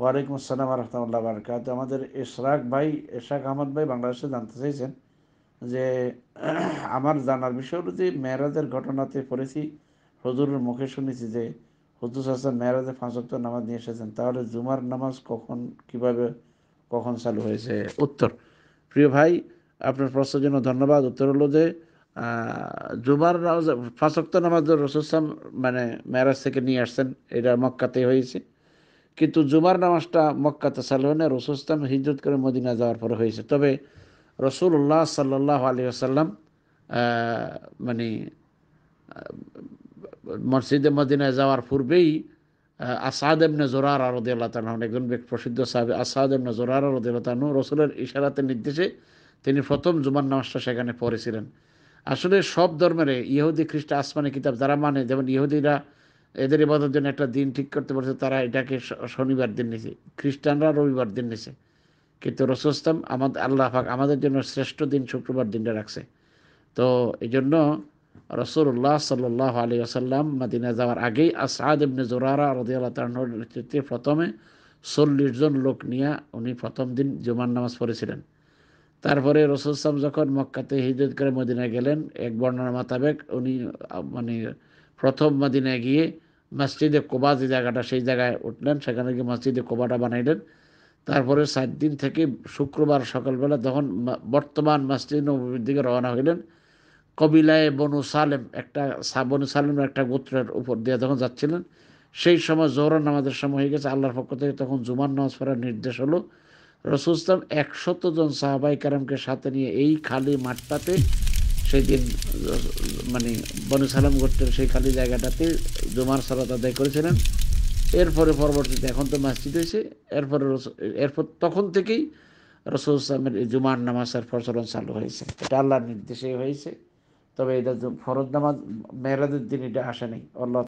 ওয়ালাইকুম আসসালাম রহমতুল্লাহ বারকাত আমাদের ইশরাক ভাই ইশরাক আহমদ ভাই বাংলাদেশে জানতে চাইছেন যে আমার জানার বিষয় হলো যে মেয়েরাজের ঘটনাতে পড়েছি হজুরের মুখে শুনেছি যে হজুর হাসান মেয়েরাজে ফাঁসক্ত নামাজ নিয়ে এসেছেন তাহলে জুমার নামাজ কখন কিভাবে কখন চালু হয়েছে উত্তর প্রিয় ভাই আপনার প্রশ্নের জন্য ধন্যবাদ উত্তর হলো যে জুমার নামাজ ফাঁসক্ত নামাজ রসুল মানে মেয়েরাজ থেকে নিয়ে আসছেন এটা মক্কাতে হয়েছে কিন্তু জুমার নামাজটা মক্কা রসুল ইসলাম হিজরত করে মদিনা যাওয়ার পরে হয়েছে তবে রসুল্লাহ সাল্লাহ আলী আসাল্লাম মানে মসজিদে মদিনায় যাওয়ার পূর্বেই আসাদ এমনে জোরার আরদিয়াল্লাহ তানহন একজন প্রসিদ্ধ সাহেব আসাদ এমনে জোরার আরদিয়াল্লাহ তানহ রসুলের ইশারাতে নির্দেশে তিনি প্রথম জুমার নামাজটা সেখানে পড়েছিলেন আসলে সব ধর্মের ইহুদি খ্রিস্ট আসমানি কিতাব যারা মানে যেমন ইহুদিরা এদের ইবাদতের জন্য একটা দিন ঠিক করতে পারছে তারা এটাকে শনিবার দিন নিছে খ্রিস্টানরা রবিবার দিন নিয়েছে কিন্তু রসস্তম আমাদের আল্লাহ পাক আমাদের জন্য শ্রেষ্ঠ দিন শুক্রবার দিনটা রাখছে তো এই জন্য রসুল্লাহ সাল আলী আসাল্লাম মাদিনা যাওয়ার আগেই আসাদ এমনি জোরারা রদিয়াল্লাহ তার নেতৃত্বে প্রথমে চল্লিশ জন লোক নিয়ে উনি প্রথম দিন জুমার নামাজ পড়েছিলেন তারপরে ইসলাম যখন মক্কাতে হিজত করে মদিনা গেলেন এক বর্ণনা মোতাবেক উনি মানে প্রথম মদিনায় গিয়ে মসজিদে কোবা যে জায়গাটা সেই জায়গায় উঠলেন সেখানে গিয়ে মসজিদে কোবাটা বানাইলেন তারপরে সাত দিন থেকে শুক্রবার সকালবেলা তখন বর্তমান মসজিদ নবীর দিকে রওনা হইলেন কবিলায় বনু সালেম একটা বনু সালেম একটা গোত্রের উপর দিয়ে তখন যাচ্ছিলেন সেই সময় জোহরান নামাজের সময় হয়ে গেছে আল্লাহর পক্ষ থেকে তখন জুমান নামাজ পড়ার নির্দেশ হলো রসুল ইসলাম একশত জন সাহাবাই কারামকে সাথে নিয়ে এই খালি মাঠটাতে সেদিন মানে বনু সালাম সেই খালি জায়গাটাতে জুমার সালাত আদায় করেছিলেন এরপরে পরবর্তীতে এখন তো মসজিদ হয়েছে এরপরে এরপর তখন থেকেই রসুল জুমার নামাজের প্রচলন চালু হয়েছে এটা আল্লাহর নির্দেশে হয়েছে তবে এটা ফরজ নামাজ মেয়েরাজের দিন এটা আসে নাই আল্লাহ